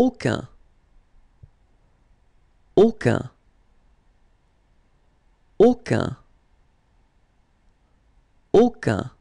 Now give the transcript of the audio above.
aucun, aucun, aucun, aucun.